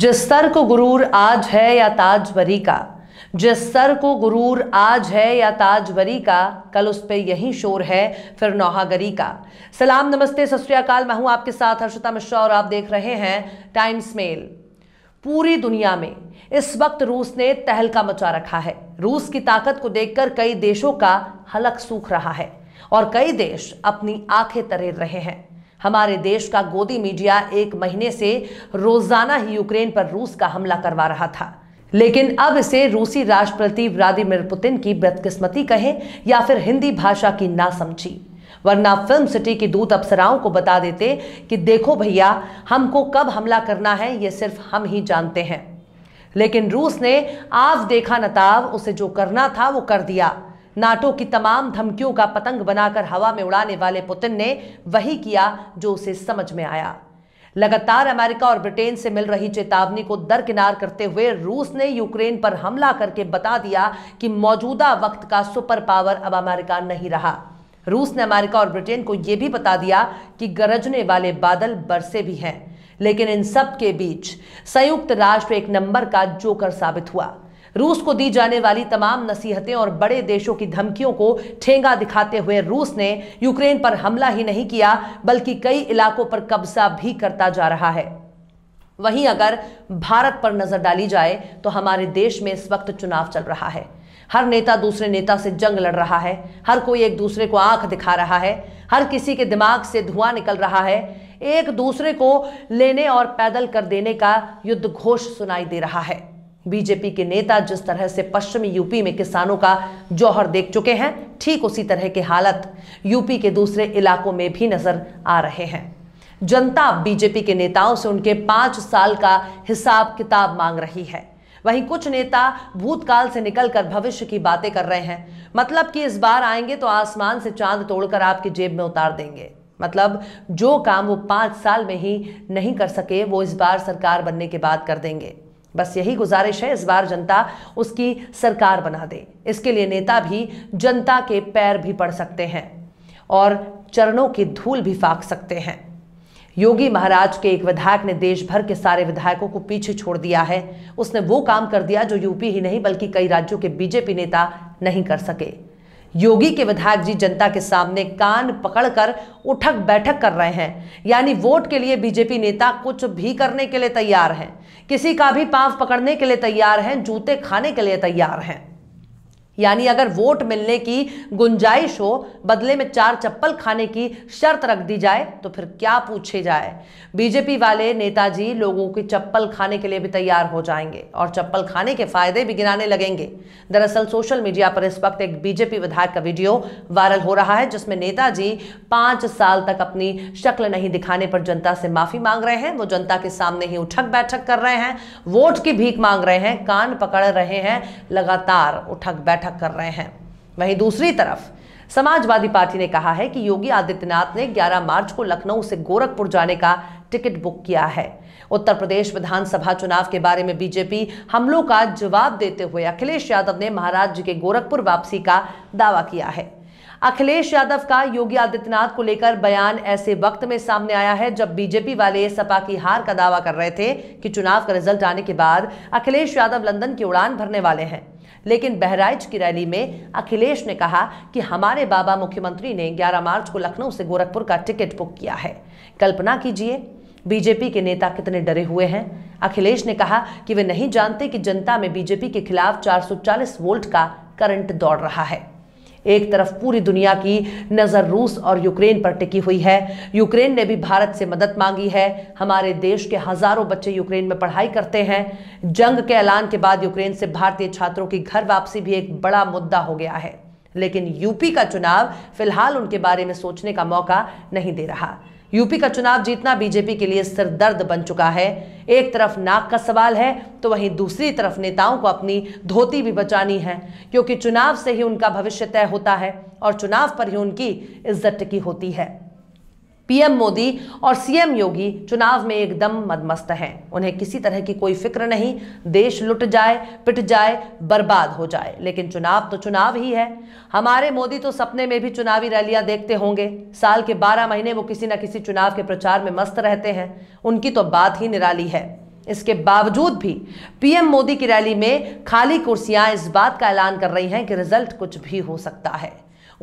जिस सर को गुरूर आज है या ताजबरी का जिस सर को गुरूर आज है या ताजबरी का कल उस पर यही शोर है फिर नौहागरी का सलाम नमस्ते सत्याकाल मैं हूं आपके साथ हर्षिता मिश्रा और आप देख रहे हैं टाइम्स मेल पूरी दुनिया में इस वक्त रूस ने तहलका मचा रखा है रूस की ताकत को देखकर कई देशों का हलक सूख रहा है और कई देश अपनी आंखें तरेर रहे हैं हमारे देश का गोदी मीडिया एक महीने से रोजाना ही यूक्रेन पर रूस का हमला करवा रहा था लेकिन अब इसे रूसी राष्ट्रपति व्लादिमिर पुतिन की बदकिस्मती कहे या फिर हिंदी भाषा की ना समझी वरना फिल्म सिटी की दूत अप्सराओं को बता देते कि देखो भैया हमको कब हमला करना है ये सिर्फ हम ही जानते हैं लेकिन रूस ने आज देखा नताव उसे जो करना था वो कर दिया नाटो की तमाम धमकियों का पतंग बनाकर हवा में उड़ाने वाले पुतिन ने वही किया जो उसे समझ में आया लगातार अमेरिका और ब्रिटेन से मिल रही चेतावनी को दरकिनार करते हुए रूस ने यूक्रेन पर हमला करके बता दिया कि मौजूदा वक्त का सुपर पावर अब अमेरिका नहीं रहा रूस ने अमेरिका और ब्रिटेन को यह भी बता दिया कि गरजने वाले बादल बरसे भी हैं लेकिन इन सब के बीच संयुक्त राष्ट्र एक नंबर का जोकर साबित हुआ रूस को दी जाने वाली तमाम नसीहतें और बड़े देशों की धमकियों को ठेंगा दिखाते हुए रूस ने यूक्रेन पर हमला ही नहीं किया बल्कि कई इलाकों पर कब्जा भी करता जा रहा है वहीं अगर भारत पर नजर डाली जाए तो हमारे देश में इस वक्त चुनाव चल रहा है हर नेता दूसरे नेता से जंग लड़ रहा है हर कोई एक दूसरे को आंख दिखा रहा है हर किसी के दिमाग से धुआं निकल रहा है एक दूसरे को लेने और पैदल कर देने का युद्ध घोष सुनाई दे रहा है बीजेपी के नेता जिस तरह से पश्चिमी यूपी में किसानों का जौहर देख चुके हैं ठीक उसी तरह के हालत यूपी के दूसरे इलाकों में भी नजर आ रहे हैं जनता बीजेपी के नेताओं से उनके पांच साल का हिसाब किताब मांग रही है वहीं कुछ नेता भूतकाल से निकलकर भविष्य की बातें कर रहे हैं मतलब कि इस बार आएंगे तो आसमान से चांद तोड़कर आपकी जेब में उतार देंगे मतलब जो काम वो पाँच साल में ही नहीं कर सके वो इस बार सरकार बनने के बाद कर देंगे बस यही गुजारिश है इस बार जनता उसकी सरकार बना दे इसके लिए नेता भी जनता के पैर भी पड़ सकते हैं और चरणों की धूल भी फाक सकते हैं योगी महाराज के एक विधायक ने देश भर के सारे विधायकों को पीछे छोड़ दिया है उसने वो काम कर दिया जो यूपी ही नहीं बल्कि कई राज्यों के बीजेपी नेता नहीं कर सके योगी के विधायक जी जनता के सामने कान पकड़कर उठक बैठक कर रहे हैं यानी वोट के लिए बीजेपी नेता कुछ भी करने के लिए तैयार हैं किसी का भी पांव पकड़ने के लिए तैयार हैं जूते खाने के लिए तैयार हैं यानी अगर वोट मिलने की गुंजाइश हो बदले में चार चप्पल खाने की शर्त रख दी जाए तो फिर क्या पूछे जाए बीजेपी वाले नेताजी लोगों की चप्पल खाने के लिए भी तैयार हो जाएंगे और चप्पल खाने के फायदे भी गिनाने लगेंगे दरअसल सोशल मीडिया पर इस वक्त एक बीजेपी विधायक का वीडियो वायरल हो रहा है जिसमें नेताजी पांच साल तक अपनी शक्ल नहीं दिखाने पर जनता से माफी मांग रहे हैं वो जनता के सामने ही उठक बैठक कर रहे हैं वोट की भीख मांग रहे हैं कान पकड़ रहे हैं लगातार उठक बैठक बैठक कर रहे हैं वहीं दूसरी तरफ समाजवादी पार्टी ने कहा है कि योगी आदित्यनाथ ने 11 मार्च को लखनऊ से गोरखपुर जाने का टिकट बुक किया है उत्तर प्रदेश विधानसभा चुनाव के बारे में बीजेपी हमलों का जवाब देते हुए अखिलेश यादव ने महाराज जी के गोरखपुर वापसी का दावा किया है अखिलेश यादव का योगी आदित्यनाथ को लेकर बयान ऐसे वक्त में सामने आया है जब बीजेपी वाले सपा की हार का दावा कर रहे थे कि चुनाव का रिजल्ट आने के बाद अखिलेश यादव लंदन की उड़ान भरने वाले हैं लेकिन बहराइच की रैली में अखिलेश ने कहा कि हमारे बाबा मुख्यमंत्री ने 11 मार्च को लखनऊ से गोरखपुर का टिकट बुक किया है कल्पना कीजिए बीजेपी के नेता कितने डरे हुए हैं अखिलेश ने कहा कि वे नहीं जानते कि जनता में बीजेपी के खिलाफ 440 वोल्ट का करंट दौड़ रहा है एक तरफ पूरी दुनिया की नज़र रूस और यूक्रेन पर टिकी हुई है यूक्रेन ने भी भारत से मदद मांगी है हमारे देश के हज़ारों बच्चे यूक्रेन में पढ़ाई करते हैं जंग के ऐलान के बाद यूक्रेन से भारतीय छात्रों की घर वापसी भी एक बड़ा मुद्दा हो गया है लेकिन यूपी का चुनाव फिलहाल उनके बारे में सोचने का मौका नहीं दे रहा यूपी का चुनाव जीतना बीजेपी के लिए सिरदर्द बन चुका है एक तरफ नाक का सवाल है तो वहीं दूसरी तरफ नेताओं को अपनी धोती भी बचानी है क्योंकि चुनाव से ही उनका भविष्य तय होता है और चुनाव पर ही उनकी इज्जत टिकी होती है पीएम मोदी और सीएम योगी चुनाव में एकदम मदमस्त हैं उन्हें किसी तरह की कोई फिक्र नहीं देश लुट जाए पिट जाए बर्बाद हो जाए लेकिन चुनाव तो चुनाव ही है हमारे मोदी तो सपने में भी चुनावी रैलियां देखते होंगे साल के बारह महीने वो किसी न किसी चुनाव के प्रचार में मस्त रहते हैं उनकी तो बात ही निराली है इसके बावजूद भी पीएम मोदी की रैली में खाली कुर्सियां इस बात का ऐलान कर रही हैं कि रिजल्ट कुछ भी हो सकता है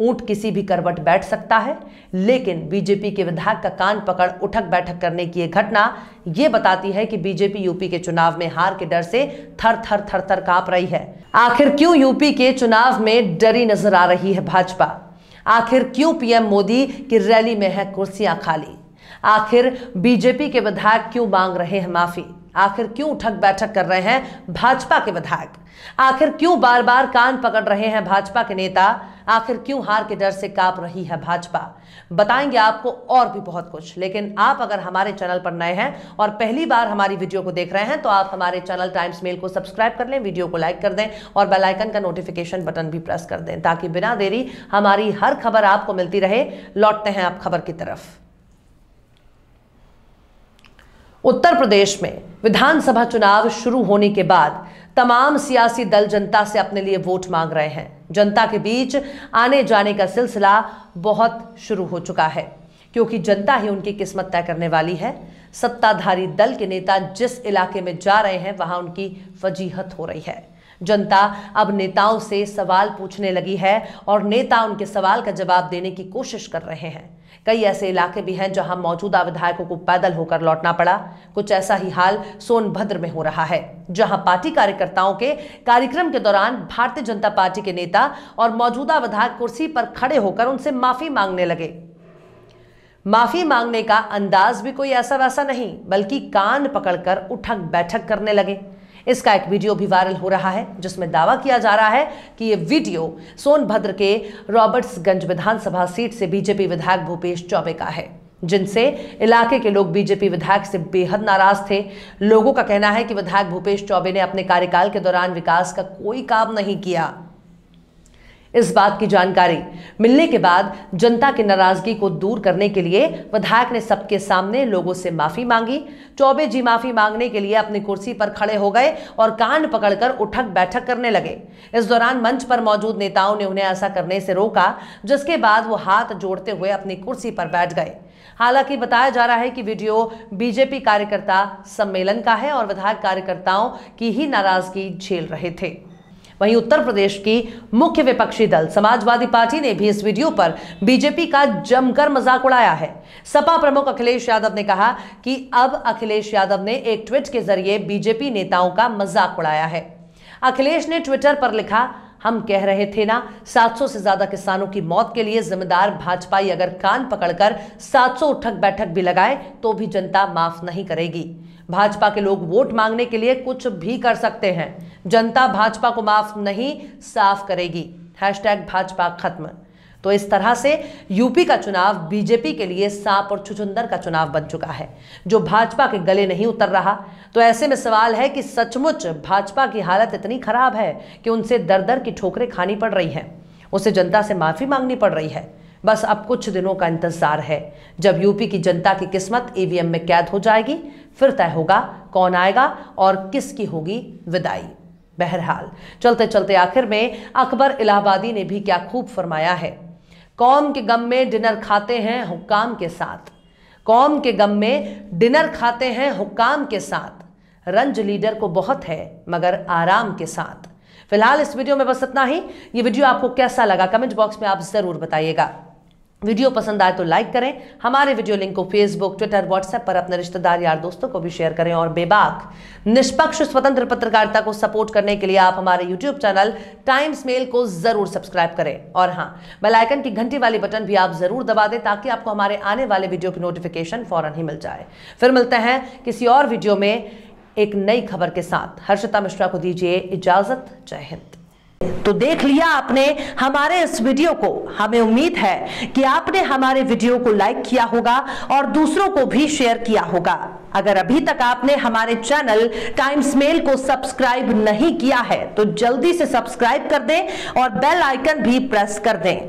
ऊंट किसी भी करवट बैठ सकता है लेकिन बीजेपी के विधायक का कान पकड़ उठक बैठक करने की यह घटना ये बताती है कि बीजेपी यूपी के चुनाव में हार के डर से थर थर थर थर कांप रही है आखिर क्यों यूपी के चुनाव में डरी नजर आ रही है भाजपा आखिर क्यों पीएम मोदी की रैली में है कुर्सियां खाली आखिर बीजेपी के विधायक क्यों मांग रहे हैं माफी आखिर क्यों उठक बैठक कर रहे हैं भाजपा के विधायक आखिर क्यों बार बार कान पकड़ रहे हैं भाजपा के नेता आखिर क्यों हार के डर से कांप रही है भाजपा बताएंगे आपको और भी बहुत कुछ लेकिन आप अगर हमारे चैनल पर नए हैं और पहली बार हमारी वीडियो को देख रहे हैं तो आप हमारे चैनल टाइम्स मेल को सब्सक्राइब कर लें वीडियो को लाइक कर दें और बेलाइकन का नोटिफिकेशन बटन भी प्रेस कर दें ताकि बिना देरी हमारी हर खबर आपको मिलती रहे लौटते हैं आप खबर की तरफ उत्तर प्रदेश में विधानसभा चुनाव शुरू होने के बाद तमाम सियासी दल जनता से अपने लिए वोट मांग रहे हैं जनता के बीच आने जाने का सिलसिला बहुत शुरू हो चुका है क्योंकि जनता ही उनकी किस्मत तय करने वाली है सत्ताधारी दल के नेता जिस इलाके में जा रहे हैं वहां उनकी वजीहत हो रही है जनता अब नेताओं से सवाल पूछने लगी है और नेता उनके सवाल का जवाब देने की कोशिश कर रहे हैं कई ऐसे इलाके भी हैं जहां मौजूदा विधायकों को पैदल होकर लौटना पड़ा कुछ ऐसा ही हाल सोनभद्र में हो रहा है जहां पार्टी कार्यकर्ताओं के कार्यक्रम के दौरान भारतीय जनता पार्टी के नेता और मौजूदा विधायक कुर्सी पर खड़े होकर उनसे माफी मांगने लगे माफी मांगने का अंदाज भी कोई ऐसा वैसा नहीं बल्कि कान पकड़कर उठक बैठक करने लगे इसका एक वीडियो भी वायरल हो रहा है जिसमें दावा किया जा रहा है कि ये वीडियो सोनभद्र के रॉबर्ट्सगंज विधानसभा सीट से बीजेपी विधायक भूपेश चौबे का है जिनसे इलाके के लोग बीजेपी विधायक से बेहद नाराज थे लोगों का कहना है कि विधायक भूपेश चौबे ने अपने कार्यकाल के दौरान विकास का कोई काम नहीं किया इस बात की जानकारी मिलने के बाद जनता की नाराजगी को दूर करने के लिए विधायक ने सबके सामने लोगों से माफी मांगी चौबे जी माफी मांगने के लिए अपनी कुर्सी पर खड़े हो गए और कान पकड़कर उठक बैठक करने लगे इस दौरान मंच पर मौजूद नेताओं ने उन्हें ऐसा करने से रोका जिसके बाद वो हाथ जोड़ते हुए अपनी कुर्सी पर बैठ गए हालांकि बताया जा रहा है कि वीडियो बीजेपी कार्यकर्ता सम्मेलन का है और विधायक कार्यकर्ताओं की ही नाराजगी झेल रहे थे वहीं उत्तर प्रदेश की मुख्य विपक्षी दल समाजवादी पार्टी ने भी इस वीडियो पर बीजेपी का जमकर मजाक उड़ाया है सपा प्रमुख अखिलेश यादव ने कहा कि अब अखिलेश यादव ने एक ट्वीट के जरिए बीजेपी नेताओं का मजाक उड़ाया है अखिलेश ने ट्विटर पर लिखा हम कह रहे थे ना 700 से ज्यादा किसानों की मौत के लिए जिम्मेदार भाजपा अगर कान पकड़कर 700 उठक बैठक भी लगाए तो भी जनता माफ नहीं करेगी भाजपा के लोग वोट मांगने के लिए कुछ भी कर सकते हैं जनता भाजपा को माफ नहीं साफ करेगी हैशटैग भाजपा खत्म तो इस तरह से यूपी का चुनाव बीजेपी के लिए सांप और छुचुंदर का चुनाव बन चुका है जो भाजपा के गले नहीं उतर रहा तो ऐसे में सवाल है कि सचमुच भाजपा की हालत इतनी खराब है कि उनसे दर दर की ठोकरें खानी पड़ रही हैं उसे जनता से माफ़ी मांगनी पड़ रही है बस अब कुछ दिनों का इंतजार है जब यूपी की जनता की किस्मत ईवीएम e में कैद हो जाएगी फिर तय होगा कौन आएगा और किसकी होगी विदाई बहरहाल चलते चलते आखिर में अकबर इलाहाबादी ने भी क्या खूब फरमाया है कौम के गम में डिनर खाते हैं हुक्काम के साथ कौम के गम में डिनर खाते हैं हुक्काम के साथ रंज लीडर को बहुत है मगर आराम के साथ फिलहाल इस वीडियो में बस इतना ही ये वीडियो आपको कैसा लगा कमेंट बॉक्स में आप ज़रूर बताइएगा वीडियो पसंद आए तो लाइक करें हमारे वीडियो लिंक को फेसबुक ट्विटर व्हाट्सएप पर अपने रिश्तेदार यार दोस्तों को भी शेयर करें और बेबाक निष्पक्ष स्वतंत्र पत्रकारिता को सपोर्ट करने के लिए आप हमारे यूट्यूब चैनल टाइम्स मेल को जरूर सब्सक्राइब करें और हाँ बेलाइकन की घंटी वाली बटन भी आप जरूर दबा दें ताकि आपको हमारे आने वाले वीडियो की नोटिफिकेशन फौरन ही मिल जाए फिर मिलते हैं किसी और वीडियो में एक नई खबर के साथ हर्षिता मिश्रा को दीजिए इजाजत जय हिंद तो देख लिया आपने हमारे इस वीडियो को हमें उम्मीद है कि आपने हमारे वीडियो को लाइक किया होगा और दूसरों को भी शेयर किया होगा अगर अभी तक आपने हमारे चैनल टाइम्स मेल को सब्सक्राइब नहीं किया है तो जल्दी से सब्सक्राइब कर दें और बेल आइकन भी प्रेस कर दें